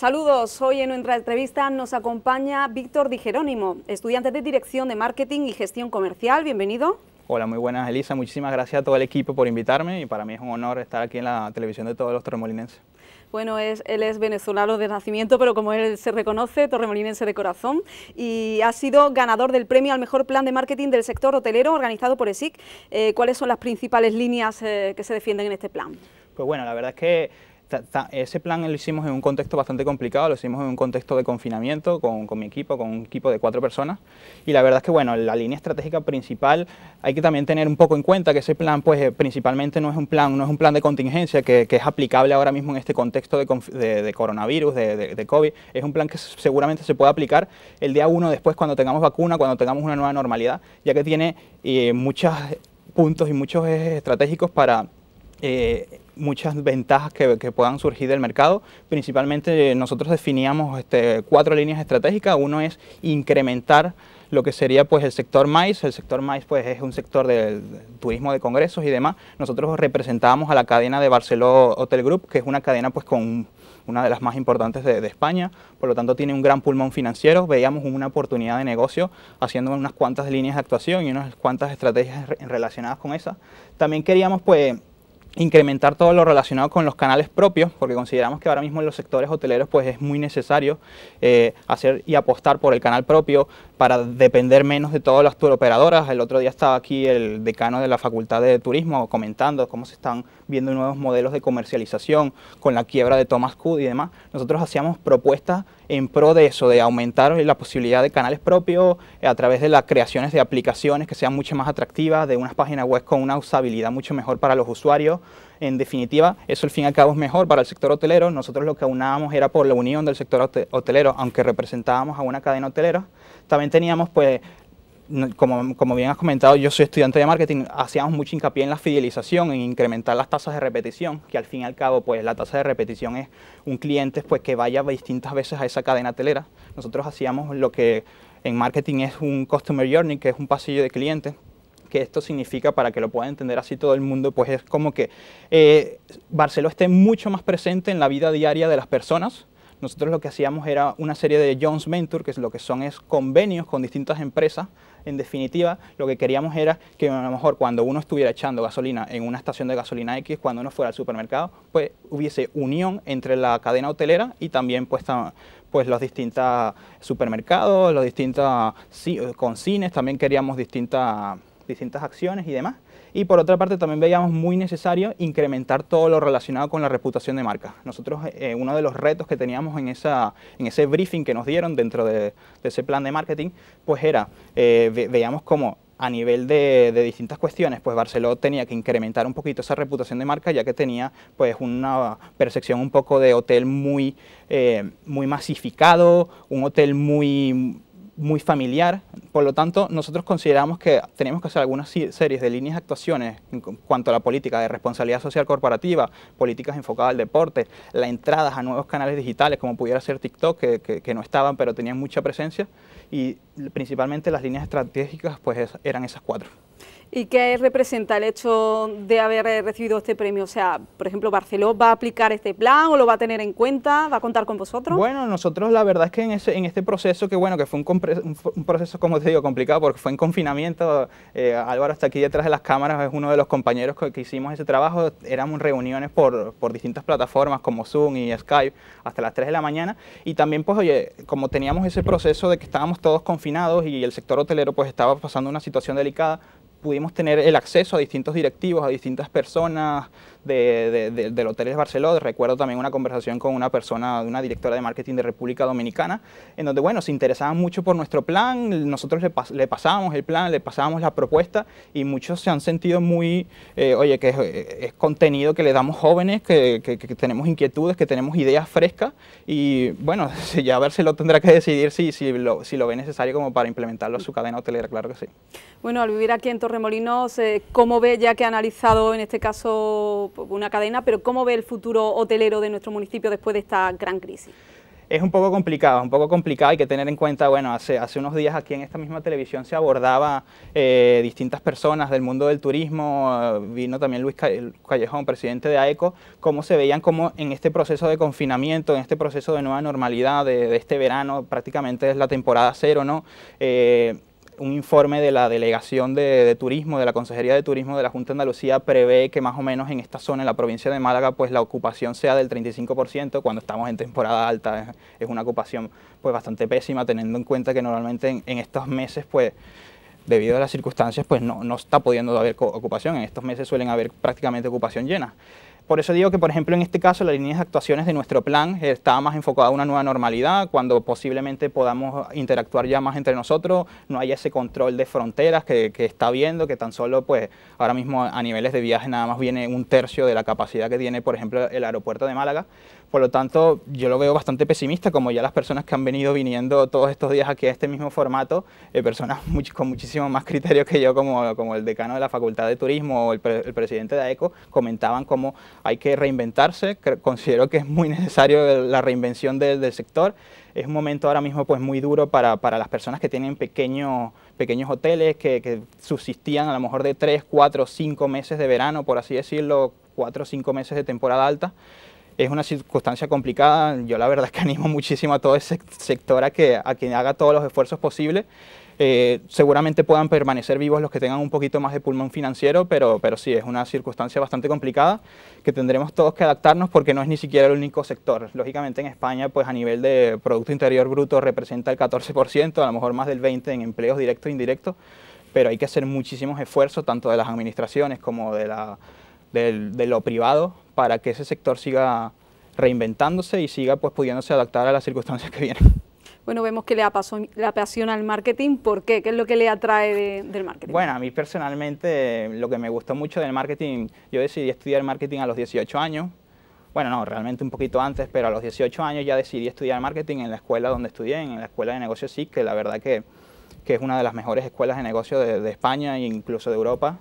Saludos, hoy en nuestra entrevista nos acompaña Víctor Di Jerónimo, estudiante de Dirección de Marketing y Gestión Comercial. Bienvenido. Hola, muy buenas Elisa, muchísimas gracias a todo el equipo por invitarme y para mí es un honor estar aquí en la televisión de todos los torremolinenses. Bueno, él es venezolano de nacimiento, pero como él se reconoce, torremolinense de corazón, y ha sido ganador del premio al mejor plan de marketing del sector hotelero organizado por ESIC. Eh, ¿Cuáles son las principales líneas eh, que se defienden en este plan? Pues bueno, la verdad es que ese plan lo hicimos en un contexto bastante complicado, lo hicimos en un contexto de confinamiento con, mi equipo, con un equipo de cuatro personas. Y la verdad es que, bueno, la línea estratégica principal hay que también tener un poco en cuenta que ese plan, pues eh, principalmente no es un plan, no es un plan de contingencia que, es aplicable ahora mismo en este contexto de, coronavirus, de, COVID. Es un plan que seguramente se puede aplicar el día uno después cuando tengamos vacuna, cuando tengamos una nueva normalidad, ya que tiene eh, muchos puntos y muchos ejes estratégicos para eh, muchas ventajas que, puedan surgir del mercado. Principalmente eh, nosotros definíamos este, cuatro líneas estratégicas. Uno es incrementar lo que sería pues el sector maíz. El sector maíz pues es un sector del turismo de congresos y demás. Nosotros representábamos a la cadena de Barceló Hotel Group, que es una cadena pues con una de las más importantes de, de, España, por lo tanto tiene un gran pulmón financiero, veíamos una oportunidad de negocio haciendo unas cuantas líneas de actuación y unas cuantas estrategias relacionadas con esa... También queríamos pues incrementar todo lo relacionado con los canales propios, porque consideramos que ahora mismo en los sectores hoteleros pues es muy necesario eh, hacer y apostar por el canal propio para depender menos de todas las turoperadoras. El otro día estaba aquí el decano de la Facultad de Turismo comentando cómo se están viendo nuevos modelos de comercialización con la quiebra de Thomas Cook y demás. Nosotros hacíamos propuestas en pro de eso, de aumentar la posibilidad de canales propios eh, a través de las creaciones de aplicaciones que sean mucho más atractivas, de unas páginas web con una usabilidad mucho mejor para los usuarios. En definitiva, eso al fin y al cabo es mejor para el sector hotelero. Nosotros lo que aunábamos era por la unión del sector hotelero, aunque representábamos a una cadena hotelera. También teníamos pues como, como, bien has comentado, yo soy estudiante de marketing, hacíamos mucho hincapié en la fidelización, en incrementar las tasas de repetición, que al fin y al cabo, pues la tasa de repetición es un cliente pues, que vaya distintas veces a esa cadena telera. Nosotros hacíamos lo que en marketing es un customer journey, que es un pasillo de clientes, que esto significa, para que lo pueda entender así todo el mundo, pues es como que eh, Barceló esté mucho más presente en la vida diaria de las personas, nosotros lo que hacíamos era una serie de Jones Mentor, que es lo que son es convenios con distintas empresas. En definitiva, lo que queríamos era que a lo mejor cuando uno estuviera echando gasolina en una estación de gasolina X, cuando uno fuera al supermercado, pues hubiese unión entre la cadena hotelera y también pues, pues los distintos supermercados, los distintos con cines, también queríamos distintas, distintas acciones y demás. Y por otra parte, también veíamos muy necesario incrementar todo lo relacionado con la reputación de marca. Nosotros, eh, uno de los retos que teníamos en, esa, en ese briefing que nos dieron dentro de, ese plan de marketing, pues era, eh, veíamos como a nivel de, distintas cuestiones, pues Barceló tenía que incrementar un poquito esa reputación de marca, ya que tenía pues una percepción un poco de hotel muy, eh, muy masificado, un hotel muy muy familiar. Por lo tanto, nosotros consideramos que tenemos que hacer algunas series de líneas de actuaciones en cuanto a la política de responsabilidad social corporativa, políticas enfocadas al deporte, las entradas a nuevos canales digitales, como pudiera ser TikTok, que no estaban, pero tenían mucha presencia, y principalmente las líneas estratégicas pues, eran esas cuatro. ¿Y qué representa el hecho de haber eh, recibido este premio? O sea, por ejemplo, Barceló va a aplicar este plan o lo va a tener en cuenta, va a contar con vosotros. Bueno, nosotros la verdad es que en, ese, en este proceso, que bueno, que fue un, proceso, como te digo, complicado porque fue en confinamiento, eh, Álvaro está aquí detrás de las cámaras, es uno de los compañeros que, hicimos ese trabajo, éramos reuniones por, por, distintas plataformas como Zoom y Skype hasta las 3 de la mañana y también pues oye, como teníamos ese proceso de que estábamos todos confinados y el sector hotelero pues estaba pasando una situación delicada, pudimos tener el acceso a distintos directivos, a distintas personas de, de, del Hotel Barcelona Recuerdo también una conversación con una persona, una directora de marketing de República Dominicana, en donde, bueno, se interesaban mucho por nuestro plan, nosotros le, pasábamos el plan, le pasábamos la propuesta y muchos se han sentido muy, eh, oye, que es, eh, contenido que le damos jóvenes, que, que, tenemos inquietudes, que tenemos ideas frescas y, bueno, ya lo tendrá que decidir si, si, lo, si lo ve necesario como para implementarlo a su cadena hotelera, claro que sí. Bueno, al vivir aquí en Torremolinos, ¿cómo ve ya que ha analizado en este caso pues, una cadena, pero ¿cómo ve el futuro hotelero de nuestro municipio después de esta gran crisis? Es un poco complicado, un poco complicado, hay que tener en cuenta, bueno, hace, hace unos días aquí en esta misma televisión se abordaba eh, distintas personas del mundo del turismo, eh, vino también Luis Callejón, presidente de AECO, cómo se veían como en este proceso de confinamiento, en este proceso de nueva normalidad de, este verano, prácticamente es la temporada cero, ¿no? Eh, un informe de la Delegación de, Turismo, de la Consejería de Turismo de la Junta de Andalucía, prevé que más o menos en esta zona, en la provincia de Málaga, pues la ocupación sea del 35%, cuando estamos en temporada alta es, una ocupación pues bastante pésima, teniendo en cuenta que normalmente en, estos meses pues debido a las circunstancias, pues no, no está pudiendo haber ocupación. En estos meses suelen haber prácticamente ocupación llena por eso digo que, por ejemplo, en este caso, las líneas de actuaciones de nuestro plan está más enfocada a una nueva normalidad, cuando posiblemente podamos interactuar ya más entre nosotros, no haya ese control de fronteras que, está viendo, que tan solo, pues, ahora mismo a niveles de viaje nada más viene un tercio de la capacidad que tiene, por ejemplo, el aeropuerto de Málaga. Por lo tanto, yo lo veo bastante pesimista, como ya las personas que han venido viniendo todos estos días aquí a este mismo formato, eh, personas con muchísimo más criterio que yo, como, el decano de la Facultad de Turismo o el, presidente de AECO, comentaban cómo hay que reinventarse. Considero que es muy necesario la reinvención del sector. Es un momento ahora mismo pues muy duro para, las personas que tienen pequeños pequeños hoteles que, subsistían a lo mejor de 3, 4, cinco meses de verano, por así decirlo, cuatro o cinco meses de temporada alta es una circunstancia complicada. Yo la verdad es que animo muchísimo a todo ese sector a que, haga todos los esfuerzos posibles. Eh, seguramente puedan permanecer vivos los que tengan un poquito más de pulmón financiero, pero, pero sí, es una circunstancia bastante complicada que tendremos todos que adaptarnos porque no es ni siquiera el único sector. Lógicamente en España, pues a nivel de Producto Interior Bruto representa el 14%, a lo mejor más del 20% en empleos directos e indirectos, pero hay que hacer muchísimos esfuerzos, tanto de las administraciones como de, la, de lo privado, para que ese sector siga reinventándose y siga pues pudiéndose adaptar a las circunstancias que vienen. Bueno, vemos que le, apasiona el marketing. ¿Por qué? ¿Qué es lo que le atrae del marketing? Bueno, a mí personalmente lo que me gustó mucho del marketing, yo decidí estudiar marketing a los 18 años. Bueno, no, realmente un poquito antes, pero a los 18 años ya decidí estudiar marketing en la escuela donde estudié, en la escuela de negocios sí que la verdad que, que es una de las mejores escuelas de negocios de, de España e incluso de Europa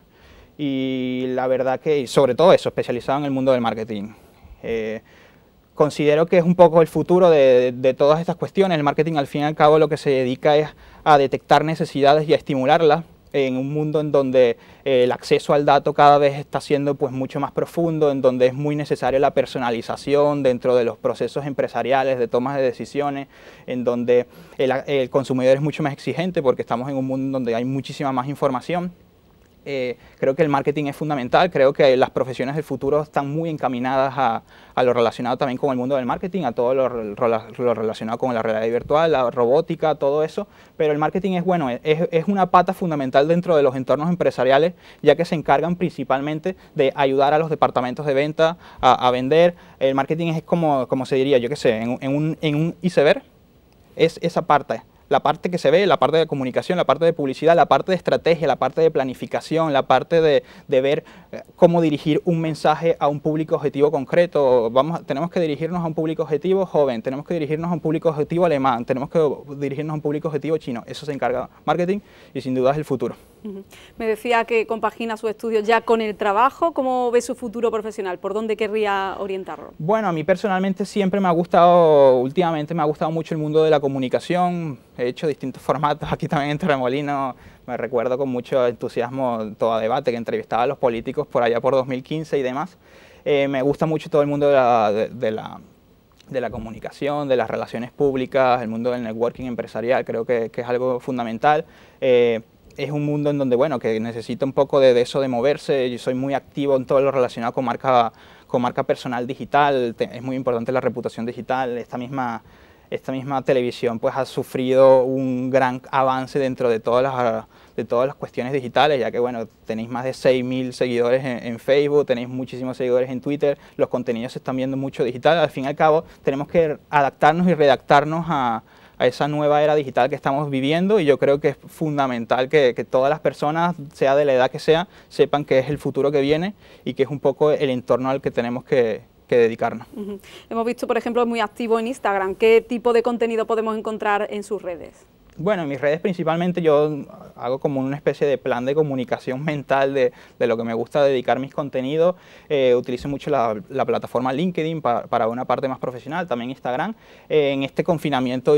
y la verdad que, sobre todo eso, especializado en el mundo del marketing. Eh, considero que es un poco el futuro de, todas estas cuestiones. El marketing al fin y al cabo lo que se dedica es a detectar necesidades y a estimularlas en un mundo en donde eh, el acceso al dato cada vez está siendo pues mucho más profundo, en donde es muy necesaria la personalización dentro de los procesos empresariales, de tomas de decisiones, en donde el, el consumidor es mucho más exigente porque estamos en un mundo donde hay muchísima más información. Eh, creo que el marketing es fundamental, creo que las profesiones del futuro están muy encaminadas a, lo relacionado también con el mundo del marketing, a todo lo, relacionado con la realidad virtual, la robótica, todo eso, pero el marketing es bueno, es, una pata fundamental dentro de los entornos empresariales, ya que se encargan principalmente de ayudar a los departamentos de venta a, vender. El marketing es como, como se diría, yo qué sé, en, un, en un iceberg, es esa parte la parte que se ve, la parte de comunicación, la parte de publicidad, la parte de estrategia, la parte de planificación, la parte de, ver eh, cómo dirigir un mensaje a un público objetivo concreto. Vamos, tenemos que dirigirnos a un público objetivo joven, tenemos que dirigirnos a un público objetivo alemán, tenemos que dirigirnos a un público objetivo chino. Eso se encarga marketing y sin duda es el futuro. Me decía que compagina su estudio ya con el trabajo. ¿Cómo ve su futuro profesional? ¿Por dónde querría orientarlo? Bueno, a mí personalmente siempre me ha gustado, últimamente me ha gustado mucho el mundo de la comunicación. He hecho distintos formatos aquí también en Terremolino. Me recuerdo con mucho entusiasmo todo debate que entrevistaba a los políticos por allá por 2015 y demás. Eh, me gusta mucho todo el mundo de la, comunicación, de las relaciones públicas, el mundo del networking empresarial, creo que, es algo fundamental. Eh, es un mundo en donde, bueno, que necesita un poco de, eso de moverse, yo soy muy activo en todo lo relacionado con marca, con marca personal digital, es muy importante la reputación digital, esta misma, esta misma televisión pues ha sufrido un gran avance dentro de todas las, de todas las cuestiones digitales, ya que bueno, tenéis más de 6.000 seguidores en, en, Facebook, tenéis muchísimos seguidores en Twitter, los contenidos se están viendo mucho digital, al fin y al cabo tenemos que adaptarnos y redactarnos a, a esa nueva era digital que estamos viviendo y yo creo que es fundamental que, todas las personas, sea de la edad que sea, sepan que es el futuro que viene y que es un poco el entorno al que tenemos que, dedicarnos. Hemos visto, por ejemplo, muy activo en Instagram. ¿Qué tipo de contenido podemos encontrar en sus redes? Bueno, en mis redes principalmente yo hago como una especie de plan de comunicación mental de, de lo que me gusta dedicar mis contenidos. Eh, utilizo mucho la, plataforma LinkedIn para, para, una parte más profesional, también Instagram. Eh, en este confinamiento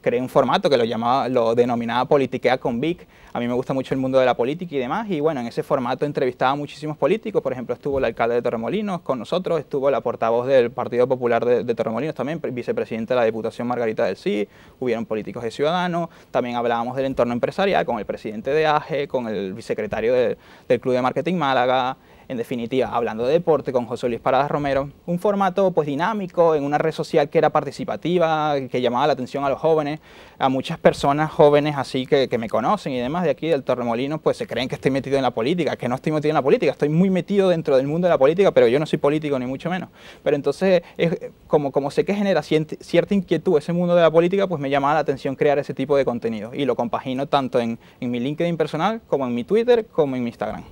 creé un formato que lo llamaba, lo denominaba Politiquea con Vic. A mí me gusta mucho el mundo de la política y demás. Y bueno, en ese formato entrevistaba a muchísimos políticos. Por ejemplo, estuvo el alcalde de Torremolinos con nosotros, estuvo la portavoz del Partido Popular de, de Torremolinos también, vicepresidenta de la Diputación Margarita del Sí, hubieron políticos de Ciudadanos también hablábamos del entorno empresarial con el presidente de AGE, con el vicesecretario del Club de Marketing Málaga, en definitiva, hablando de deporte con José Luis Paradas Romero, un formato pues dinámico en una red social que era participativa, que llamaba la atención a los jóvenes, a muchas personas jóvenes así que, que me conocen y demás de aquí del Torremolino, pues se creen que estoy metido en la política, que no estoy metido en la política, estoy muy metido dentro del mundo de la política, pero yo no soy político ni mucho menos. Pero entonces, es, como, como sé que genera cierta inquietud ese mundo de la política, pues me llamaba la atención crear ese tipo de contenido y lo compagino tanto en mi LinkedIn personal como en mi Twitter como en mi Instagram.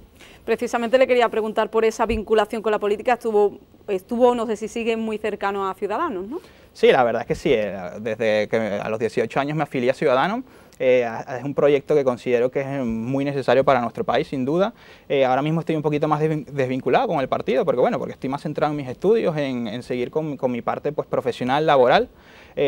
Precisamente le quería preguntar por esa vinculación con la política, estuvo, estuvo no sé si sigue muy cercano a Ciudadanos, ¿no? Sí, la verdad es que sí, eh, desde que a los 18 años me afilié a Ciudadanos, eh, es un proyecto que considero que es eh, muy necesario para nuestro país, sin duda. Eh, ahora mismo estoy un poquito más desvinculado con el partido, porque bueno, porque estoy más centrado en mis estudios, en, seguir con, mi parte pues, profesional, laboral.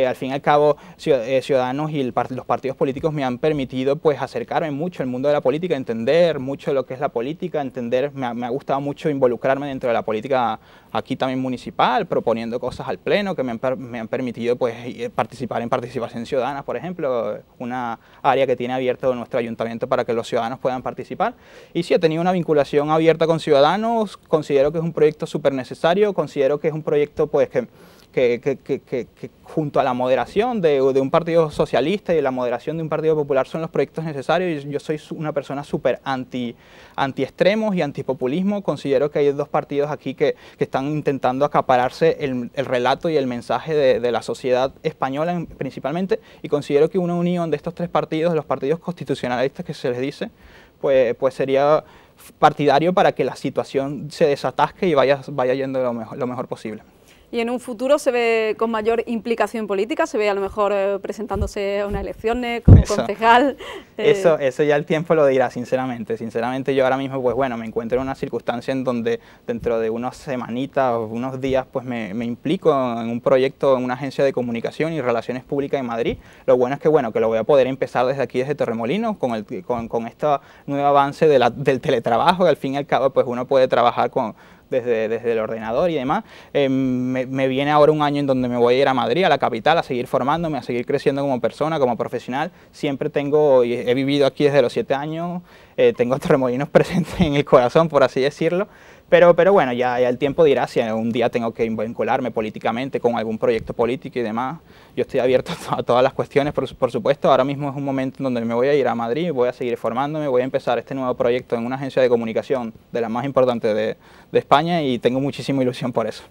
al fin y al cabo, Ciudadanos y los partidos políticos me han permitido pues, acercarme mucho al mundo de la política, entender mucho lo que es la política, entender, me ha, me ha gustado mucho involucrarme dentro de la política aquí también municipal, proponiendo cosas al Pleno que me han, me han permitido pues, eh, participar en Participación Ciudadana, por ejemplo, una área que tiene abierto nuestro ayuntamiento para que los ciudadanos puedan participar. Y sí, he tenido una vinculación abierta con ciudadanos, considero que es un proyecto súper necesario, considero que es un proyecto pues, que que, junto a la moderación de, un partido socialista y la moderación de un partido popular son los proyectos necesarios. Yo soy una persona súper anti, anti extremos y antipopulismo Considero que hay dos partidos aquí que, están intentando acapararse el, el, relato y el mensaje de, de la sociedad española principalmente y considero que una unión de estos tres partidos, los partidos constitucionalistas que se les dice, pues, pues sería partidario para que la situación se desatasque y vaya, vaya yendo lo mejor, lo mejor posible y en un futuro se ve con mayor implicación política, se ve a lo mejor eh, presentándose a unas elecciones como concejal. Eso, eh. eso ya el tiempo lo dirá, sinceramente. Sinceramente yo ahora mismo, pues bueno, me encuentro en una circunstancia en donde dentro de unas semanitas o unos días, pues me, me implico en un proyecto, en una agencia de comunicación y relaciones públicas en Madrid. Lo bueno es que, bueno, que lo voy a poder empezar desde aquí, desde Torremolinos, con, el, con, con este nuevo avance de la, del teletrabajo, que al fin y al cabo, pues uno puede trabajar con desde, desde el ordenador y demás. Eh, me, me, viene ahora un año en donde me voy a ir a Madrid, a la capital, a seguir formándome, a seguir creciendo como persona, como profesional. Siempre tengo, he vivido aquí desde los siete años, eh, tengo Torremolinos presentes en el corazón, por así decirlo, pero, pero bueno, ya, el tiempo dirá si un día tengo que vincularme políticamente con algún proyecto político y demás. Yo estoy abierto a todas las cuestiones, por, supuesto. Ahora mismo es un momento en donde me voy a ir a Madrid, voy a seguir formándome, voy a empezar este nuevo proyecto en una agencia de comunicación de la más importante de España y tengo muchísima ilusión por eso.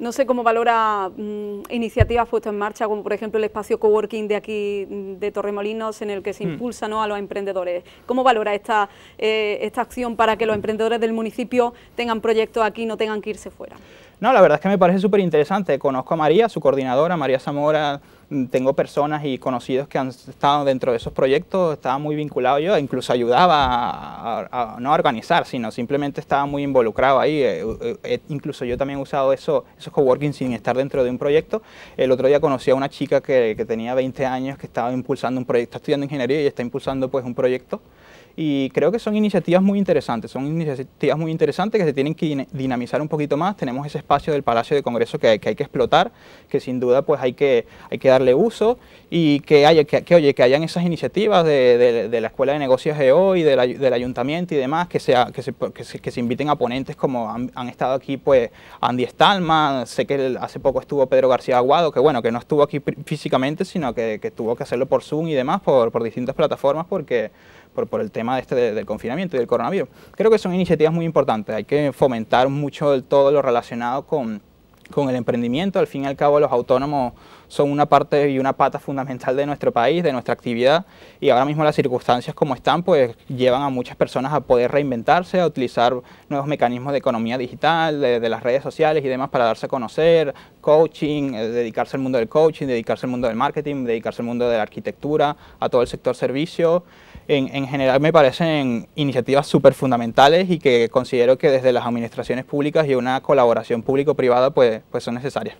No sé cómo valora mm, iniciativas puestas en marcha, como por ejemplo el espacio coworking de aquí mm, de Torremolinos, en el que se hmm. impulsa a los emprendedores. ¿Cómo valora esta, eh, esta acción para que los emprendedores del municipio tengan proyectos aquí y no tengan que irse fuera? No, la verdad es que me parece súper interesante. Conozco a María, su coordinadora, María Zamora. Mm, tengo personas y conocidos que han estado dentro de esos proyectos, estaba muy vinculado yo, incluso ayudaba a, no organizar, sino simplemente estaba muy involucrado ahí. Eh, eh, incluso yo también he usado eso, esos coworking sin estar dentro de un proyecto. El otro día conocí a una chica que, que tenía 20 años que estaba impulsando un proyecto, está estudiando ingeniería y está impulsando pues un proyecto y creo que son iniciativas muy interesantes, son iniciativas muy interesantes que se tienen que dinamizar un poquito más, tenemos ese espacio del Palacio de Congreso que, hay que explotar, que sin duda pues hay que, hay que darle uso y que, haya, que, oye, que hayan esas iniciativas de, la Escuela de Negocios de hoy, del, Ayuntamiento y demás, que, sea, que, se, que, se, que se inviten a ponentes como han, estado aquí pues Andy Stalma sé que hace poco estuvo Pedro García Aguado, que bueno, que no estuvo aquí físicamente, sino que, tuvo que hacerlo por Zoom y demás, por, por distintas plataformas, porque por, el tema este, del confinamiento y del coronavirus. Creo que son iniciativas muy importantes, hay que fomentar mucho todo lo relacionado con, con el emprendimiento. Al fin y al cabo los autónomos son una parte y una pata fundamental de nuestro país, de nuestra actividad y ahora mismo las circunstancias como están pues llevan a muchas personas a poder reinventarse, a utilizar nuevos mecanismos de economía digital, de, las redes sociales y demás para darse a conocer, coaching, eh, dedicarse al mundo del coaching, dedicarse al mundo del marketing, dedicarse al mundo de la arquitectura, a todo el sector servicios en, general me parecen iniciativas súper fundamentales y que considero que desde las administraciones públicas y una colaboración público-privada pues, pues son necesarias.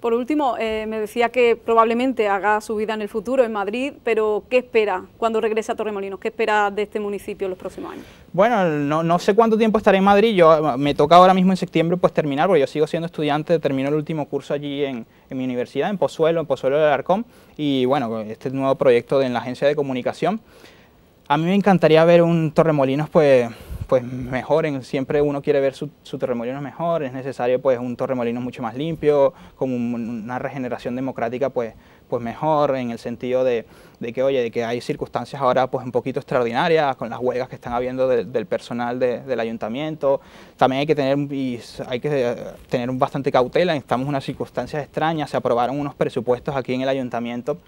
Por último, eh, me decía que probablemente haga su vida en el futuro en Madrid, pero ¿qué espera cuando regrese a Torremolinos? ¿Qué espera de este municipio en los próximos años? Bueno, no, no, sé cuánto tiempo estaré en Madrid, yo ah, me toca ahora mismo en septiembre pues terminar, porque yo sigo siendo estudiante, termino el último curso allí en, en mi universidad, en Pozuelo, en Pozuelo del Arcón, y bueno, este nuevo proyecto de, en la agencia de comunicación. A mí me encantaría ver un Torremolinos pues, pues mejor, siempre uno quiere ver su, su Torremolinos mejor, es necesario pues un Torremolinos mucho más limpio, con una regeneración democrática pues, pues mejor, en el sentido de, que, oye, de que hay circunstancias ahora pues un poquito extraordinarias, con las huelgas que están habiendo del personal del ayuntamiento, también hay que tener, hay que eh, tener bastante cautela, estamos en unas circunstancias extrañas, se aprobaron unos presupuestos aquí en el ayuntamiento,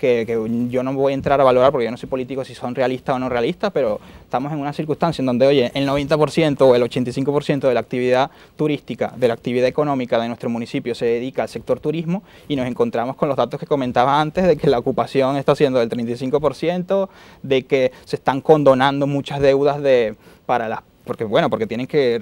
que, yo no voy a entrar a valorar porque yo no soy político si son realistas o no realistas, pero estamos en una circunstancia en donde, oye, el 90% o el 85% de la actividad turística, de la actividad económica de nuestro municipio se dedica al sector turismo y nos encontramos con los datos que comentaba antes de que la ocupación está siendo del 35%, de que se están condonando muchas deudas de, para las porque bueno, porque tienen que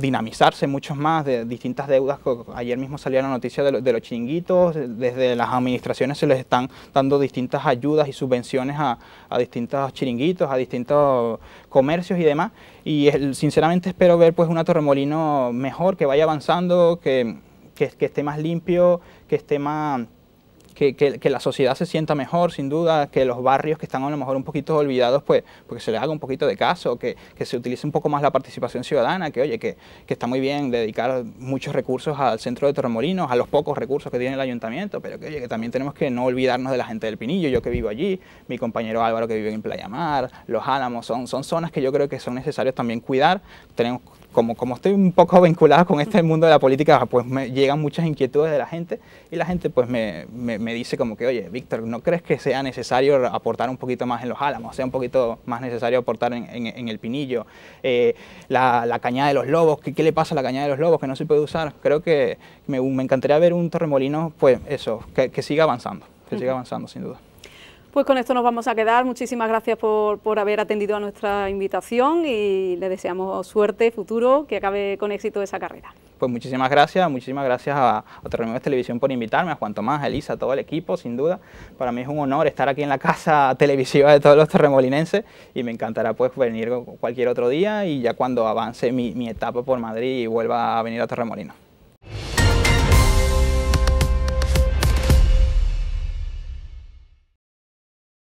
dinamizarse muchos más de distintas deudas. Ayer mismo salió la noticia de, los chinguitos, desde las administraciones se les están dando distintas ayudas y subvenciones a, distintos chiringuitos, a distintos comercios y demás. Y sinceramente espero ver pues una Torremolino mejor, que vaya avanzando, que, que esté más limpio, que esté más que, la sociedad se sienta mejor, sin duda, que los barrios que están a lo mejor un poquito olvidados, pues, porque que se les haga un poquito de caso, que, se utilice un poco más la participación ciudadana, que oye, que, está muy bien dedicar muchos recursos al centro de Torremolinos, a los pocos recursos que tiene el ayuntamiento, pero que oye, que también tenemos que no olvidarnos de la gente del Pinillo, yo que vivo allí, mi compañero Álvaro que vive en Playa Mar, los Álamos, son, son zonas que yo creo que son necesarios también cuidar, tenemos como, estoy un poco vinculado con este mundo de la política, pues me llegan muchas inquietudes de la gente y la gente pues me, me, dice como que, oye, Víctor, ¿no crees que sea necesario aportar un poquito más en los álamos? ¿Sea un poquito más necesario aportar en, el pinillo? Eh, la, la, cañada de los lobos, ¿qué, ¿qué, le pasa a la cañada de los lobos que no se puede usar? Creo que me, me encantaría ver un terremolino pues eso, que, siga avanzando, que siga avanzando sin duda. Pues con esto nos vamos a quedar. Muchísimas gracias por, por, haber atendido a nuestra invitación y le deseamos suerte, futuro, que acabe con éxito esa carrera. Pues muchísimas gracias, muchísimas gracias a, Terremolinos Televisión por invitarme, a Juan Tomás, a Elisa, a todo el equipo, sin duda. Para mí es un honor estar aquí en la casa televisiva de todos los terremolinenses y me encantará pues venir cualquier otro día y ya cuando avance mi, etapa por Madrid y vuelva a venir a Terremolinos.